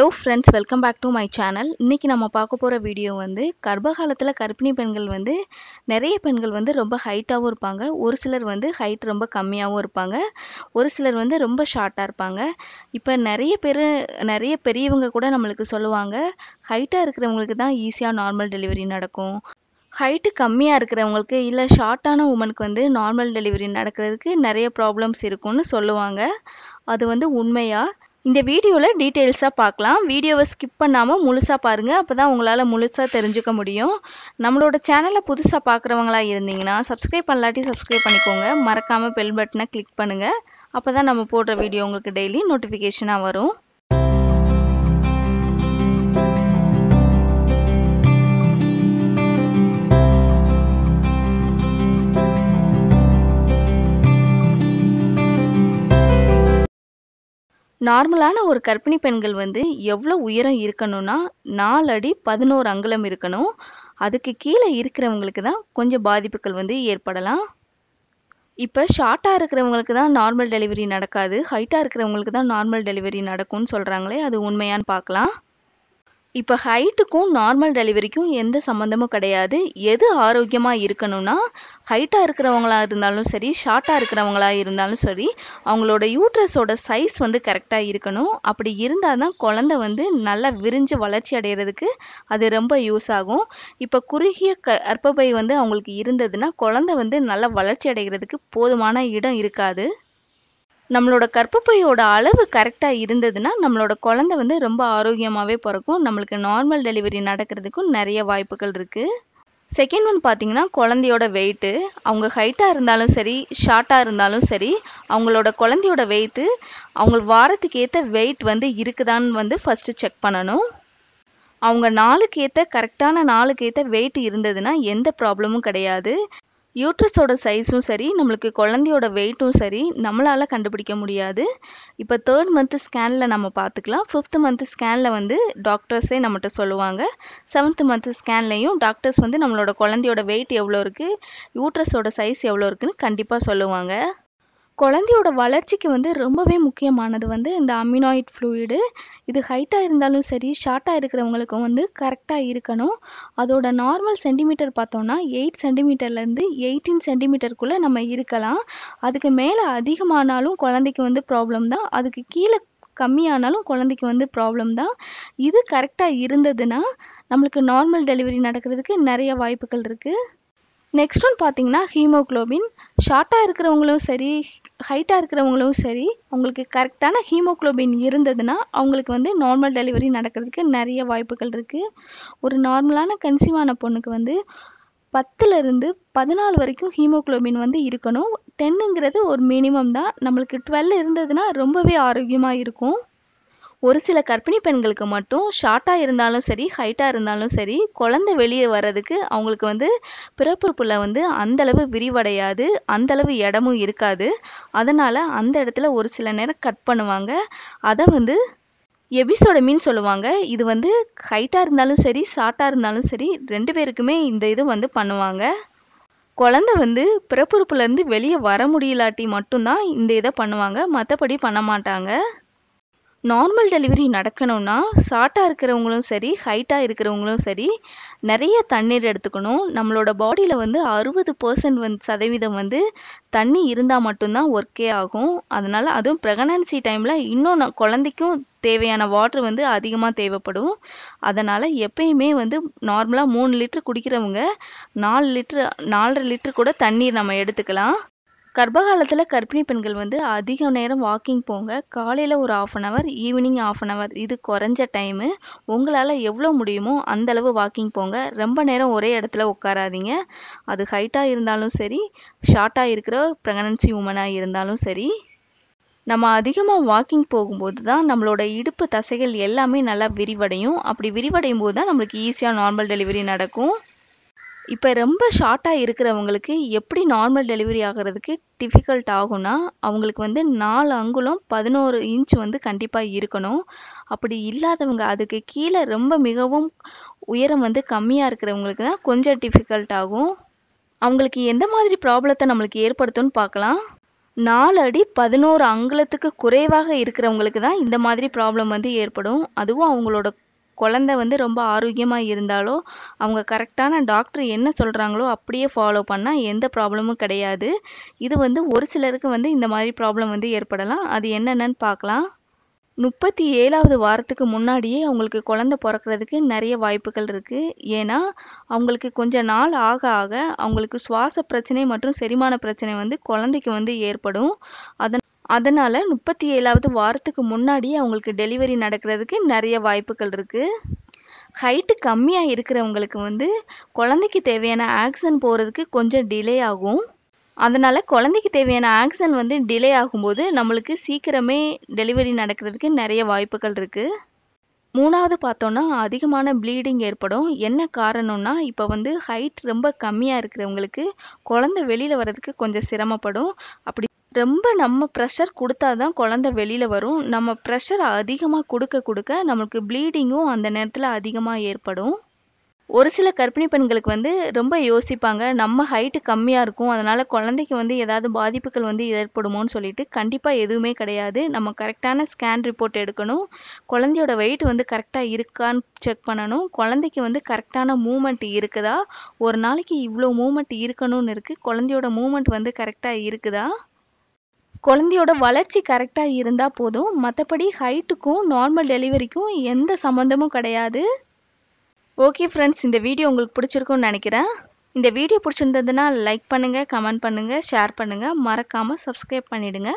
hello friends welcome back to my channel இன்றைக்கி நம்ம பார்க்க போகிற வீடியோ வந்து கர்ப்பகாலத்தில் கர்ப்பிணி பெண்கள் வந்து நிறைய பெண்கள் வந்து ரொம்ப ஹைட்டாகவும் இருப்பாங்க ஒரு சிலர் வந்து ஹைட் ரொம்ப கம்மியாகவும் இருப்பாங்க ஒரு சிலர் வந்து ரொம்ப ஷார்ட்டாக இருப்பாங்க இப்போ நிறைய பேர் நிறைய பெரியவங்க கூட நம்மளுக்கு சொல்லுவாங்க ஹைட்டாக இருக்கிறவங்களுக்கு தான் ஈஸியாக நார்மல் டெலிவரி நடக்கும் ஹைட்டு கம்மியாக இருக்கிறவங்களுக்கு இல்லை ஷார்ட்டான உமனுக்கு வந்து நார்மல் டெலிவரி நடக்கிறதுக்கு நிறைய ப்ராப்ளம்ஸ் இருக்கும்னு சொல்லுவாங்க அது வந்து உண்மையாக இந்த வீடியோவில் டீட்டெயில்ஸாக பார்க்கலாம் வீடியோவை ஸ்கிப் பண்ணாமல் முழுசாக பாருங்கள் அப்போ தான் உங்களால் முழுசாக தெரிஞ்சுக்க முடியும் நம்மளோட சேனலை புதுசாக பார்க்குறவங்களா இருந்தீங்கன்னா சப்ஸ்கிரைப் பண்ணலாட்டி சப்ஸ்கிரைப் பண்ணிக்கோங்க மறக்காமல் பெல் பட்டனை கிளிக் பண்ணுங்கள் அப்போ தான் நம்ம போடுற வீடியோ உங்களுக்கு டெய்லி நோட்டிஃபிகேஷனாக வரும் நார்மலான ஒரு கர்ப்பிணி பெண்கள் வந்து எவ்வளோ உயரம் இருக்கணும்னா நாலு அடி பதினோரு அங்குலம் இருக்கணும் அதுக்கு கீழே இருக்கிறவங்களுக்கு தான் கொஞ்சம் பாதிப்புகள் வந்து ஏற்படலாம் இப்போ ஷார்ட்டாக இருக்கிறவங்களுக்கு தான் நார்மல் டெலிவரி நடக்காது ஹைட்டாக இருக்கிறவங்களுக்கு தான் நார்மல் டெலிவரி நடக்கும்னு சொல்கிறாங்களே அது உண்மையான்னு பார்க்கலாம் இப்போ ஹைட்டுக்கும் நார்மல் டெலிவரிக்கும் எந்த சம்மந்தமும் கிடையாது எது ஆரோக்கியமாக இருக்கணும்னா ஹைட்டாக இருக்கிறவங்களா இருந்தாலும் சரி ஷார்ட்டாக இருக்கிறவங்களா இருந்தாலும் சரி அவங்களோட யூட்ரஸோட சைஸ் வந்து கரெக்டாக இருக்கணும் அப்படி இருந்தால் தான் குழந்த வந்து நல்லா விரிஞ்சு வளர்ச்சி அடைகிறதுக்கு அது ரொம்ப யூஸ் ஆகும் இப்போ குறுகிய கற்பபை கர்ப்பப்பை வந்து அவங்களுக்கு இருந்ததுன்னா குழந்த வந்து நல்லா வளர்ச்சி அடைகிறதுக்கு போதுமான இடம் இருக்காது நம்மளோட கற்பப்பையோட அளவு கரெக்டாக இருந்ததுன்னா நம்மளோட குழந்தை வந்து ரொம்ப ஆரோக்கியமாகவே பிறக்கும் நம்மளுக்கு நார்மல் டெலிவரி நடக்கிறதுக்கும் நிறைய வாய்ப்புகள் இருக்குது செகண்ட் ஒன் பார்த்தீங்கன்னா குழந்தையோட வெயிட்டு அவங்க ஹைட்டாக இருந்தாலும் சரி ஷார்ட்டாக இருந்தாலும் சரி அவங்களோட குழந்தையோட வெயிட்டு அவங்க வாரத்துக்கு ஏற்ற வெயிட் வந்து இருக்குதான்னு வந்து ஃபஸ்ட்டு செக் பண்ணணும் அவங்க நாளுக்கு ஏற்ற கரெக்டான நாளுக்கு ஏற்ற வெயிட் இருந்ததுன்னா எந்த ப்ராப்ளமும் கிடையாது யூட்ரஸோட சைஸும் சரி நம்மளுக்கு குழந்தையோட வெயிட்டும் சரி நம்மளால் கண்டுபிடிக்க முடியாது இப்போ தேர்ட் மந்த்து ஸ்கேனில் நம்ம பார்த்துக்கலாம் ஃபிஃப்த்து மந்த்து ஸ்கேனில் வந்து டாக்டர்ஸே நம்மகிட்ட சொல்லுவாங்க செவன்த்து மந்த்து ஸ்கேன்லேயும் டாக்டர்ஸ் வந்து நம்மளோட குழந்தையோட வெயிட் எவ்வளோ இருக்குது யூட்ரஸோட சைஸ் எவ்வளோ இருக்குதுன்னு கண்டிப்பாக சொல்லுவாங்க குழந்தையோட வளர்ச்சிக்கு வந்து ரொம்பவே முக்கியமானது வந்து இந்த அமினாய்ட் ஃப்ளூயிடு இது ஹைட்டாக இருந்தாலும் சரி ஷார்ட்டாக இருக்கிறவங்களுக்கும் வந்து கரெக்டாக இருக்கணும் அதோட நார்மல் சென்டிமீட்டர் பார்த்தோன்னா எயிட் சென்டிமீட்டர்லேருந்து எயிட்டீன் சென்டிமீட்டருக்குள்ளே நம்ம இருக்கலாம் அதுக்கு மேலே அதிகமானாலும் குழந்தைக்கு வந்து ப்ராப்ளம் தான் அதுக்கு கீழே கம்மியானாலும் குழந்தைக்கு வந்து ப்ராப்ளம் தான் இது கரெக்டாக இருந்ததுன்னா நம்மளுக்கு நார்மல் டெலிவரி நடக்கிறதுக்கு நிறைய வாய்ப்புகள் இருக்குது நெக்ஸ்ட் ஒன் பார்த்தீங்கன்னா ஹீமோக்ளோபின் ஷார்ட்டாக இருக்கிறவங்களும் சரி ஹைட்டாக இருக்கிறவங்களும் சரி அவங்களுக்கு கரெக்டான ஹீமோக்ளோபின் இருந்ததுன்னா அவங்களுக்கு வந்து நார்மல் டெலிவரி நடக்கிறதுக்கு நிறைய வாய்ப்புகள் இருக்குது ஒரு நார்மலான கன்சியூமான பொண்ணுக்கு வந்து பத்துலேருந்து பதினாலு வரைக்கும் ஹீமோக்ளோபின் வந்து இருக்கணும் டென்னுங்கிறது ஒரு மினிமம் தான் நம்மளுக்கு டுவெல் இருந்ததுன்னா ரொம்பவே ஆரோக்கியமாக இருக்கும் ஒரு சில கர்ப்பிணி பெண்களுக்கு மட்டும் ஷார்ட்டாக இருந்தாலும் சரி ஹைட்டாக இருந்தாலும் சரி குழந்தை வெளியே வர்றதுக்கு அவங்களுக்கு வந்து பிறப்புறுப்பில் வந்து அந்தளவு விரிவடையாது அந்தளவு இடமும் இருக்காது அதனால் அந்த இடத்துல ஒரு சில நேரம் கட் பண்ணுவாங்க அதை வந்து எபிசோடமின்னு மீன் சொல்லுவாங்க இது வந்து ஹைட்டாக இருந்தாலும் சரி ஷார்ட்டாக இருந்தாலும் சரி ரெண்டு பேருக்குமே இந்த இது வந்து பண்ணுவாங்க குழந்த வந்து பிறப்புறுப்புலேருந்து வெளியே வர முடியலாட்டி மட்டும்தான் இந்த இதை பண்ணுவாங்க மற்றபடி பண்ண மாட்டாங்க நார்மல் டெலிவரி நடக்கணும்னா ஷார்ட்டாக இருக்கிறவங்களும் சரி ஹைட்டாக இருக்கிறவங்களும் சரி நிறைய தண்ணீர் எடுத்துக்கணும் நம்மளோட பாடியில் வந்து அறுபது பர்சன்ட் வந்து சதவீதம் வந்து தண்ணி இருந்தால் மட்டும்தான் ஒர்க்கே ஆகும் அதனால் அதுவும் ப்ரெக்னன்சி டைமில் இன்னும் குழந்தைக்கும் தேவையான வாட்ரு வந்து அதிகமாக தேவைப்படும் அதனால் எப்பயுமே வந்து நார்மலாக மூணு லிட்ரு குடிக்கிறவங்க நாலு லிட்ரு நாலரை லிட்ரு கூட தண்ணீர் நம்ம எடுத்துக்கலாம் கர்ப்பகாலத்தில் கர்ப்பிணி பெண்கள் வந்து அதிக நேரம் வாக்கிங் போங்க காலையில் ஒரு half an hour evening half an hour இது குறைஞ்ச டைமு உங்களால் எவ்வளோ முடியுமோ அந்தளவு வாக்கிங் போங்க ரொம்ப நேரம் ஒரே இடத்துல உட்காராதீங்க அது ஹைட்டாக இருந்தாலும் சரி ஷார்ட்டாக இருக்கிற ப்ரெக்னன்சி உமனாக இருந்தாலும் சரி நம்ம அதிகமாக வாக்கிங் போகும்போது தான் நம்மளோட இடுப்பு தசைகள் எல்லாமே நல்லா விரிவடையும் அப்படி விரிவடையும் போது தான் நம்மளுக்கு ஈஸியாக நார்மல் டெலிவரி நடக்கும் இப்போ ரொம்ப ஷார்ட்டாக இருக்கிறவங்களுக்கு எப்படி நார்மல் டெலிவரி ஆகிறதுக்கு டிஃபிகல்ட் ஆகும்னா அவங்களுக்கு வந்து நாலு அங்குலம் பதினோரு இன்ச் வந்து கண்டிப்பாக இருக்கணும் அப்படி இல்லாதவங்க அதுக்கு கீழே ரொம்ப மிகவும் உயரம் வந்து கம்மியாக இருக்கிறவங்களுக்கு தான் கொஞ்சம் டிஃபிகல்ட் ஆகும் அவங்களுக்கு எந்த மாதிரி ப்ராப்ளத்தை நம்மளுக்கு ஏற்படுத்தும்னு பார்க்கலாம் நாலு அடி பதினோரு அங்குலத்துக்கு குறைவாக இருக்கிறவங்களுக்கு தான் இந்த மாதிரி ப்ராப்ளம் வந்து ஏற்படும் அதுவும் அவங்களோட குழந்த வந்து ரொம்ப ஆரோக்கியமாக இருந்தாலோ அவங்க கரெக்டான டாக்டர் என்ன சொல்கிறாங்களோ அப்படியே ஃபாலோ பண்ணால் எந்த ப்ராப்ளமும் கிடையாது இது வந்து ஒரு சிலருக்கு வந்து இந்த மாதிரி ப்ராப்ளம் வந்து ஏற்படலாம் அது என்னென்னு பார்க்கலாம் முப்பத்தி ஏழாவது வாரத்துக்கு முன்னாடியே அவங்களுக்கு குழந்த பிறக்கிறதுக்கு நிறைய வாய்ப்புகள் இருக்குது ஏன்னா அவங்களுக்கு கொஞ்ச நாள் ஆக ஆக அவங்களுக்கு சுவாச பிரச்சனை மற்றும் செரிமான பிரச்சனை வந்து குழந்தைக்கு வந்து ஏற்படும் அதன் அதனால் முப்பத்தி ஏழாவது வாரத்துக்கு முன்னாடியே அவங்களுக்கு டெலிவரி நடக்கிறதுக்கு நிறைய வாய்ப்புகள் இருக்குது ஹைட்டு கம்மியாக இருக்கிறவங்களுக்கு வந்து குழந்தைக்கு தேவையான ஆக்சன் போகிறதுக்கு கொஞ்சம் டிலே ஆகும் அதனால் குழந்தைக்கு தேவையான ஆக்சன் வந்து டிலே ஆகும்போது நம்மளுக்கு சீக்கிரமே டெலிவரி நடக்கிறதுக்கு நிறைய வாய்ப்புகள் இருக்குது மூணாவது பார்த்தோன்னா அதிகமான ப்ளீடிங் ஏற்படும் என்ன காரணம்னா இப்போ வந்து ஹைட் ரொம்ப கம்மியாக இருக்கிறவங்களுக்கு குழந்த வெளியில் வரதுக்கு கொஞ்சம் சிரமப்படும் அப்படி ரொம்ப நம்ம ப்ரெஷர் கொடுத்தா தான் குழந்த வெளியில் வரும் நம்ம ப்ரெஷர் அதிகமாக கொடுக்க கொடுக்க நம்மளுக்கு ப்ளீடிங்கும் அந்த நேரத்தில் அதிகமாக ஏற்படும் ஒரு சில கர்ப்பிணி பெண்களுக்கு வந்து ரொம்ப யோசிப்பாங்க நம்ம ஹைட்டு கம்மியாக இருக்கும் அதனால் குழந்தைக்கு வந்து ஏதாவது பாதிப்புகள் வந்து ஏற்படுமோன்னு சொல்லிட்டு கண்டிப்பாக எதுவுமே கிடையாது நம்ம கரெக்டான ஸ்கேன் ரிப்போர்ட் எடுக்கணும் குழந்தையோட வெயிட் வந்து கரெக்டாக இருக்கான்னு செக் பண்ணணும் குழந்தைக்கு வந்து கரெக்டான மூமெண்ட் இருக்குதா ஒரு நாளைக்கு இவ்வளோ மூமெண்ட் இருக்கணும்னு இருக்குது குழந்தையோட மூமெண்ட் வந்து கரெக்டாக இருக்குதா குழந்தையோட வளர்ச்சி கரெக்டாக இருந்தால் போதும் மற்றபடி ஹைட்டுக்கும் நார்மல் டெலிவரிக்கும் எந்த சம்மந்தமும் கிடையாது ஓகே ஃப்ரெண்ட்ஸ் இந்த வீடியோ உங்களுக்கு பிடிச்சிருக்கும்னு நினைக்கிறேன் இந்த வீடியோ பிடிச்சிருந்ததுன்னா லைக் பண்ணுங்கள் கமெண்ட் பண்ணுங்கள் ஷேர் பண்ணுங்கள் மறக்காமல் சப்ஸ்கிரைப் பண்ணிவிடுங்க